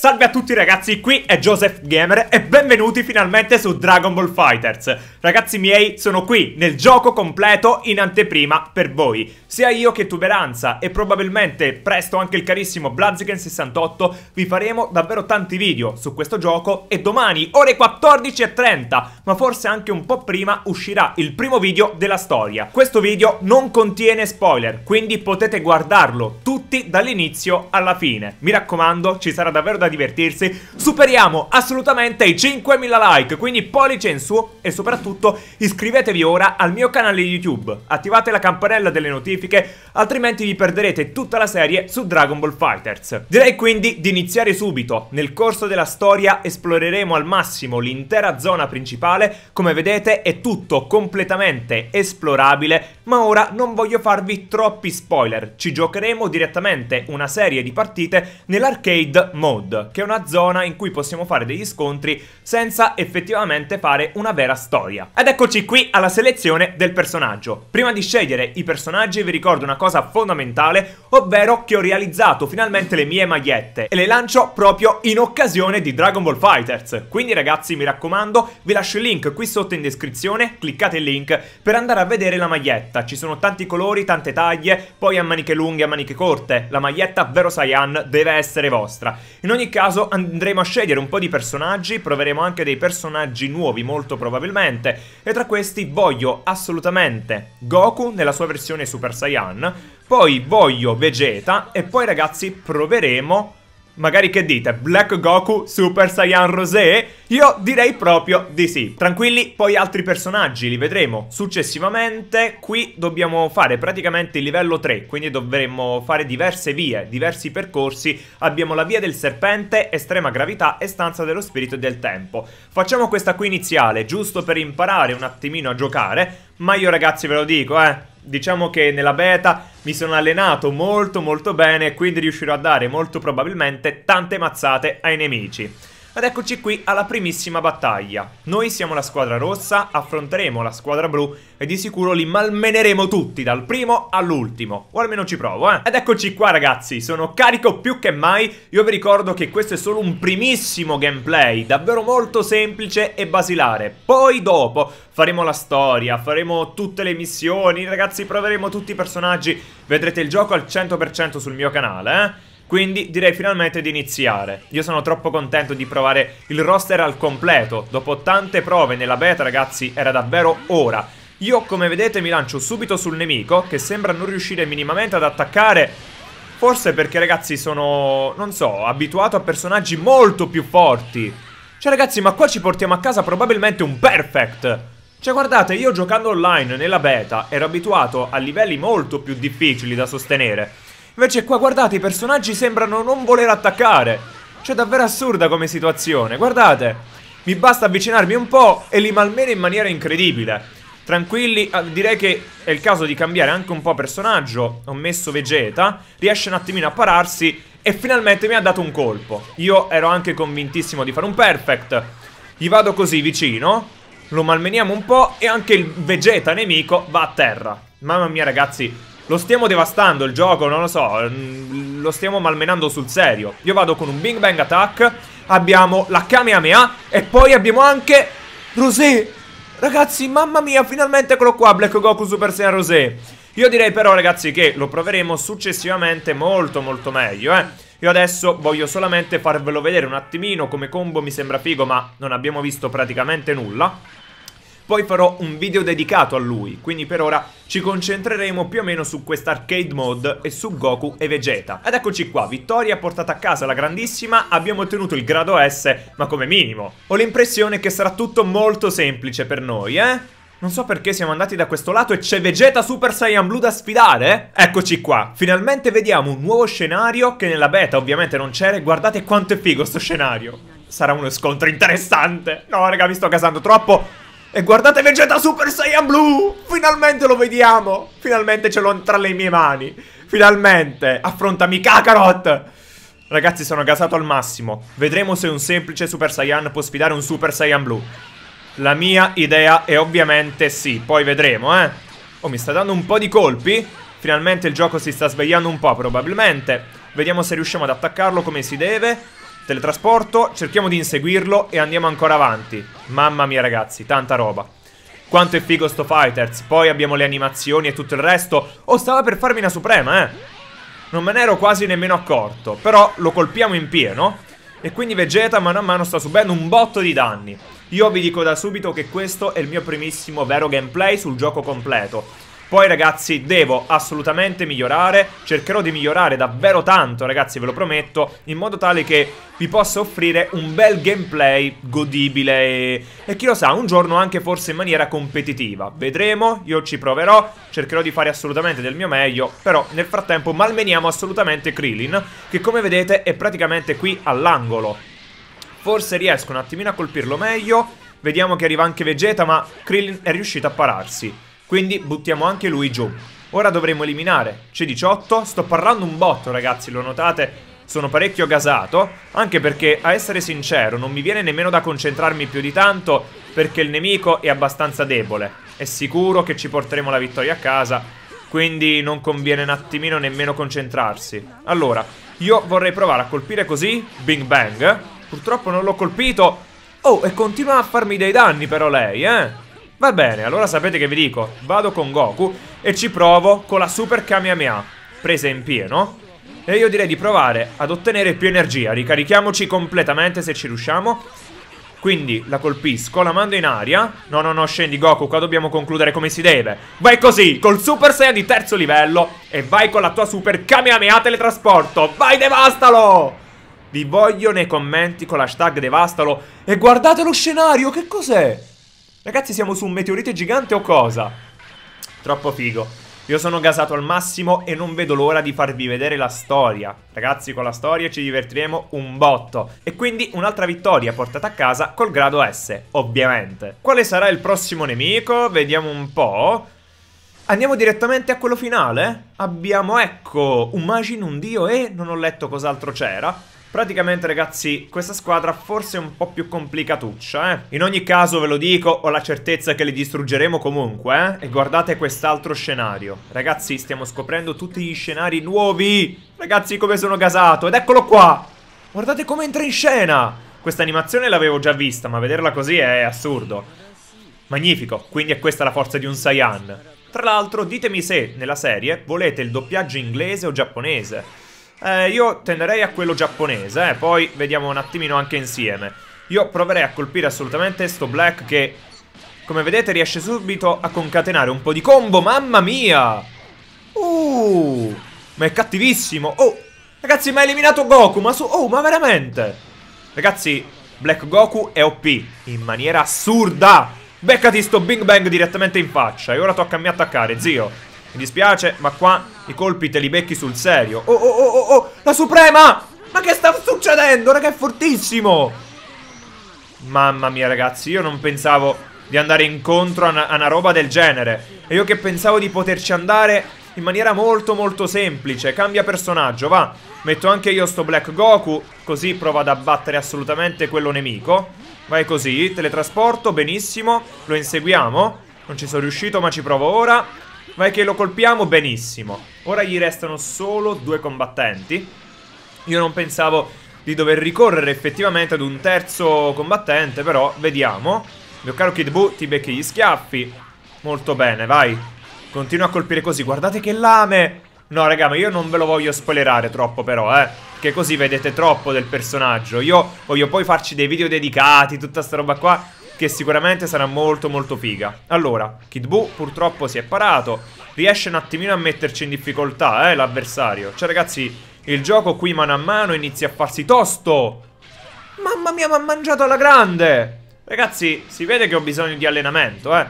Salve a tutti ragazzi, qui è Joseph Gamer e benvenuti finalmente su Dragon Ball Fighters. Ragazzi miei, sono qui nel gioco completo in anteprima per voi. Sia io che Tuberanza e probabilmente presto anche il carissimo Blaziken68 vi faremo davvero tanti video su questo gioco e domani ore 14.30, ma forse anche un po' prima uscirà il primo video della storia. Questo video non contiene spoiler, quindi potete guardarlo tutti dall'inizio alla fine. Mi raccomando, ci sarà davvero da da divertirsi, superiamo assolutamente i 5000 like, quindi pollice in su e soprattutto iscrivetevi ora al mio canale YouTube, attivate la campanella delle notifiche, altrimenti vi perderete tutta la serie su Dragon Ball Fighters. Direi quindi di iniziare subito, nel corso della storia esploreremo al massimo l'intera zona principale, come vedete è tutto completamente esplorabile ma ora non voglio farvi troppi spoiler, ci giocheremo direttamente una serie di partite nell'arcade mode, che è una zona in cui possiamo fare degli scontri senza effettivamente fare una vera storia. Ed eccoci qui alla selezione del personaggio. Prima di scegliere i personaggi vi ricordo una cosa fondamentale, ovvero che ho realizzato finalmente le mie magliette e le lancio proprio in occasione di Dragon Ball Fighters. Quindi ragazzi mi raccomando vi lascio il link qui sotto in descrizione, cliccate il link per andare a vedere la maglietta maglietta, ci sono tanti colori, tante taglie, poi a maniche lunghe, a maniche corte. La maglietta Vero Saiyan deve essere vostra. In ogni caso andremo a scegliere un po' di personaggi, proveremo anche dei personaggi nuovi molto probabilmente, e tra questi voglio assolutamente Goku nella sua versione Super Saiyan, poi voglio Vegeta e poi ragazzi proveremo Magari che dite? Black Goku, Super Saiyan Rosé? Io direi proprio di sì. Tranquilli, poi altri personaggi li vedremo successivamente. Qui dobbiamo fare praticamente il livello 3, quindi dovremmo fare diverse vie, diversi percorsi. Abbiamo la via del serpente, estrema gravità e stanza dello spirito e del tempo. Facciamo questa qui iniziale, giusto per imparare un attimino a giocare, ma io ragazzi ve lo dico, eh diciamo che nella beta mi sono allenato molto molto bene, quindi riuscirò a dare molto probabilmente tante mazzate ai nemici. Ed eccoci qui alla primissima battaglia. Noi siamo la squadra rossa, affronteremo la squadra blu e di sicuro li malmeneremo tutti, dal primo all'ultimo. O almeno ci provo, eh. Ed eccoci qua ragazzi, sono carico più che mai. Io vi ricordo che questo è solo un primissimo gameplay, davvero molto semplice e basilare. Poi dopo faremo la storia, faremo tutte le missioni, ragazzi proveremo tutti i personaggi. Vedrete il gioco al 100% sul mio canale, eh. Quindi direi finalmente di iniziare. Io sono troppo contento di provare il roster al completo. Dopo tante prove nella beta, ragazzi, era davvero ora. Io, come vedete, mi lancio subito sul nemico, che sembra non riuscire minimamente ad attaccare. Forse perché, ragazzi, sono... non so, abituato a personaggi molto più forti. Cioè, ragazzi, ma qua ci portiamo a casa probabilmente un perfect. Cioè, guardate, io giocando online nella beta ero abituato a livelli molto più difficili da sostenere. Invece qua, guardate, i personaggi sembrano non voler attaccare. Cioè, davvero assurda come situazione. Guardate. Mi basta avvicinarmi un po' e li malmeno in maniera incredibile. Tranquilli, ah, direi che è il caso di cambiare anche un po' personaggio. Ho messo Vegeta, riesce un attimino a pararsi e finalmente mi ha dato un colpo. Io ero anche convintissimo di fare un perfect. Gli vado così vicino, lo malmeniamo un po' e anche il Vegeta nemico va a terra. Mamma mia ragazzi, lo stiamo devastando il gioco, non lo so, mm, lo stiamo malmenando sul serio. Io vado con un Big Bang Attack, abbiamo la Kamehameha e poi abbiamo anche Rosé. Ragazzi, mamma mia, finalmente eccolo qua, Black Goku Super Saiyan Rosé. Io direi però, ragazzi, che lo proveremo successivamente molto molto meglio, eh. Io adesso voglio solamente farvelo vedere un attimino come combo mi sembra figo ma non abbiamo visto praticamente nulla Poi farò un video dedicato a lui, quindi per ora ci concentreremo più o meno su quest'arcade mode e su Goku e Vegeta. Ed eccoci qua, vittoria portata a casa la grandissima, abbiamo ottenuto il grado S, ma come minimo. Ho l'impressione che sarà tutto molto semplice per noi, eh? Non so perché siamo andati da questo lato e c'è Vegeta Super Saiyan Blue da sfidare? Eccoci qua, finalmente vediamo un nuovo scenario che nella beta ovviamente non c'era e guardate quanto è figo questo scenario. Sarà uno scontro interessante. No raga, mi sto casando troppo. E guardate Vegeta Super Saiyan Blue! Finalmente lo vediamo! Finalmente ce l'ho tra le mie mani! Finalmente! Affrontami Kakarot! Ragazzi, sono gasato al massimo. Vedremo se un semplice Super Saiyan può sfidare un Super Saiyan Blue. La mia idea è ovviamente sì, poi vedremo, eh. Oh, mi sta dando un po' di colpi? Finalmente il gioco si sta svegliando un po', probabilmente. Vediamo se riusciamo ad attaccarlo come si deve. Teletrasporto, cerchiamo di inseguirlo e andiamo ancora avanti. Mamma mia ragazzi, tanta roba. Quanto è figo sto Fighters. Poi abbiamo le animazioni e tutto il resto. Oh, stava per farmi una suprema, eh. Non me ne ero quasi nemmeno accorto. Però lo colpiamo in pieno. E quindi Vegeta mano a mano sta subendo un botto di danni. Io vi dico da subito che questo è il mio primissimo vero gameplay sul gioco completo poi ragazzi devo assolutamente migliorare, cercherò di migliorare davvero tanto ragazzi ve lo prometto, in modo tale che vi possa offrire un bel gameplay godibile e, e chi lo sa un giorno anche forse in maniera competitiva. Vedremo, io ci proverò, cercherò di fare assolutamente del mio meglio, però nel frattempo malmeniamo assolutamente Krillin che come vedete è praticamente qui all'angolo. Forse riesco un attimino a colpirlo meglio, vediamo che arriva anche Vegeta ma Krillin è riuscito a pararsi. Quindi buttiamo anche lui giù. Ora dovremo eliminare C18. Sto parlando un botto, ragazzi, lo notate? Sono parecchio gasato, anche perché, a essere sincero, non mi viene nemmeno da concentrarmi più di tanto perché il nemico è abbastanza debole. È sicuro che ci porteremo la vittoria a casa, quindi non conviene un attimino nemmeno concentrarsi. Allora, io vorrei provare a colpire così, bing bang. Purtroppo non l'ho colpito. Oh, e continua a farmi dei danni però lei, eh? Va bene, allora sapete che vi dico? Vado con Goku e ci provo con la Super Kamehameha, presa in pieno. E io direi di provare ad ottenere più energia, ricarichiamoci completamente se ci riusciamo. Quindi la colpisco, la mando in aria. No, no, no, scendi Goku, qua dobbiamo concludere come si deve. Vai così, col Super Saiyan di terzo livello e vai con la tua Super Kamehameha teletrasporto. Vai, devastalo! Vi voglio nei commenti con l'hashtag devastalo e guardate lo scenario, che cos'è? Ragazzi siamo su un meteorite gigante o cosa? Troppo figo io sono gasato al massimo e non vedo l'ora di farvi vedere la storia. Ragazzi, con la storia ci divertiremo un botto. E quindi un'altra vittoria portata a casa col grado S, ovviamente. Quale sarà il prossimo nemico? Vediamo un po'. Andiamo direttamente a quello finale? Abbiamo, ecco, un Umagine un dio e non ho letto cos'altro c'era. Praticamente ragazzi questa squadra forse è un po' più complicatuccia eh? In ogni caso ve lo dico ho la certezza che li distruggeremo comunque eh? E guardate quest'altro scenario Ragazzi stiamo scoprendo tutti gli scenari nuovi Ragazzi come sono gasato ed eccolo qua Guardate come entra in scena Questa animazione l'avevo già vista ma vederla così è assurdo Magnifico quindi è questa la forza di un Saiyan Tra l'altro ditemi se nella serie volete il doppiaggio inglese o giapponese eh, io tenderei a quello giapponese, eh, poi vediamo un attimino anche insieme. Io proverei a colpire assolutamente sto Black che, come vedete, riesce subito a concatenare un po' di combo, mamma mia! Uh, ma è cattivissimo! Oh, ragazzi, ma ha eliminato Goku, ma su... Oh, ma veramente? Ragazzi, Black Goku è OP, in maniera assurda! Beccati sto Bing Bang direttamente in faccia e ora tocca a me attaccare, zio. Mi dispiace, ma qua i colpi te li becchi sul serio. Oh, oh, oh, oh, oh, la suprema! Ma che sta succedendo? Raga, è fortissimo! Mamma mia, ragazzi, io non pensavo di andare incontro a una, a una roba del genere. E io che pensavo di poterci andare in maniera molto, molto semplice. Cambia personaggio, va. Metto anche io sto Black Goku, così prova ad abbattere assolutamente quello nemico. Vai così, teletrasporto, benissimo. Lo inseguiamo. Non ci sono riuscito, ma ci provo ora. Ma è che lo colpiamo benissimo. Ora gli restano solo due combattenti. Io non pensavo di dover ricorrere effettivamente ad un terzo combattente, però vediamo. Mio caro Kid Buu, ti becchi gli schiaffi. Molto bene, vai. Continua a colpire così. Guardate che lame! No, raga, ma io non ve lo voglio spoilerare troppo però, eh. Che così vedete troppo del personaggio. Io voglio poi farci dei video dedicati, tutta sta roba qua che sicuramente sarà molto molto figa. Allora, Kid Buu purtroppo si è parato, riesce un attimino a metterci in difficoltà, eh, l'avversario. Cioè ragazzi, il gioco qui mano a mano inizia a farsi tosto. Mamma mia, mi ha mangiato alla grande! Ragazzi, si vede che ho bisogno di allenamento, eh.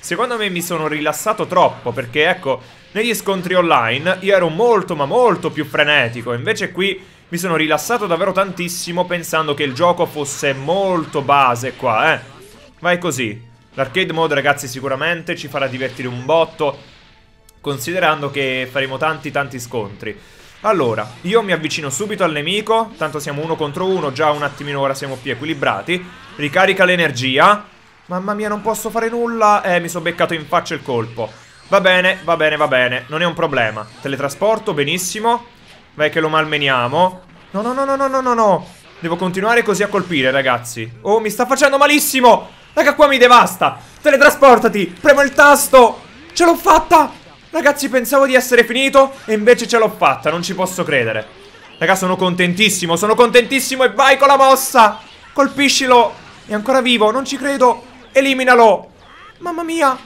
Secondo me mi sono rilassato troppo, perché ecco, negli scontri online io ero molto ma molto più frenetico, invece qui mi sono rilassato davvero tantissimo pensando che il gioco fosse molto base qua, eh. Vai così. L'arcade mode, ragazzi, sicuramente ci farà divertire un botto, considerando che faremo tanti tanti scontri. Allora, io mi avvicino subito al nemico, tanto siamo uno contro uno, già un attimino ora siamo più equilibrati. Ricarica l'energia. Mamma mia, non posso fare nulla. Eh, mi sono beccato in faccia il colpo. Va bene, va bene, va bene, non è un problema. Teletrasporto, benissimo. Vai che lo malmeniamo. No, no, no, no, no, no, no, Devo continuare così a colpire, ragazzi. Oh, mi sta facendo malissimo! Raga, qua mi devasta. Teletrasportati. Premo il tasto. Ce l'ho fatta. Ragazzi, pensavo di essere finito e invece ce l'ho fatta. Non ci posso credere. Raga, sono contentissimo. Sono contentissimo e vai con la mossa. Colpiscilo. È ancora vivo. Non ci credo. Eliminalo. Mamma mia.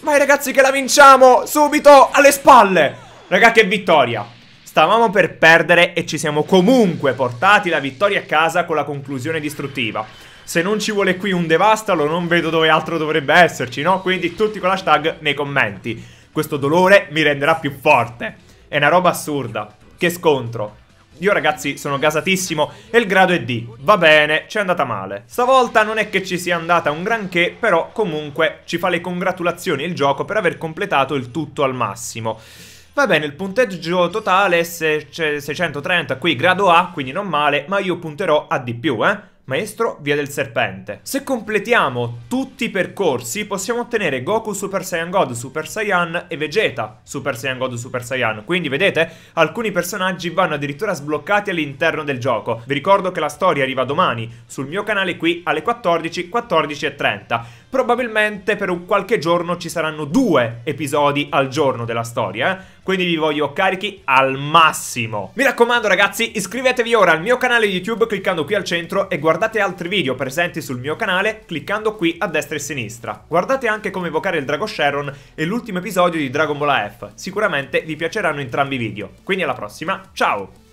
Vai, ragazzi, che la vinciamo. Subito. Alle spalle. Raga, che vittoria. Stavamo per perdere e ci siamo comunque portati la vittoria a casa con la conclusione distruttiva se non ci vuole qui un devastalo non vedo dove altro dovrebbe esserci, no? Quindi tutti con l'hashtag nei commenti. Questo dolore mi renderà più forte. È una roba assurda. Che scontro. Io ragazzi sono gasatissimo e il grado è D. Va bene, ci è andata male. Stavolta non è che ci sia andata un granché, però comunque ci fa le congratulazioni il gioco per aver completato il tutto al massimo. Va bene, il punteggio totale è 630 cioè, qui, grado A, quindi non male, ma io punterò a di più, eh? Maestro Via del Serpente. Se completiamo tutti i percorsi possiamo ottenere Goku Super Saiyan God Super Saiyan e Vegeta Super Saiyan God Super Saiyan. Quindi vedete alcuni personaggi vanno addirittura sbloccati all'interno del gioco. Vi ricordo che la storia arriva domani sul mio canale qui alle 14, 14.30. Probabilmente per un qualche giorno ci saranno due episodi al giorno della storia, eh? quindi vi voglio carichi al massimo. Mi raccomando ragazzi, iscrivetevi ora al mio canale YouTube cliccando qui al centro e guardate guardate altri video presenti sul mio canale cliccando qui a destra e a sinistra. Guardate anche come evocare il Drago Sharon e l'ultimo episodio di Dragon Ball F. sicuramente vi piaceranno entrambi i video. Quindi alla prossima, ciao!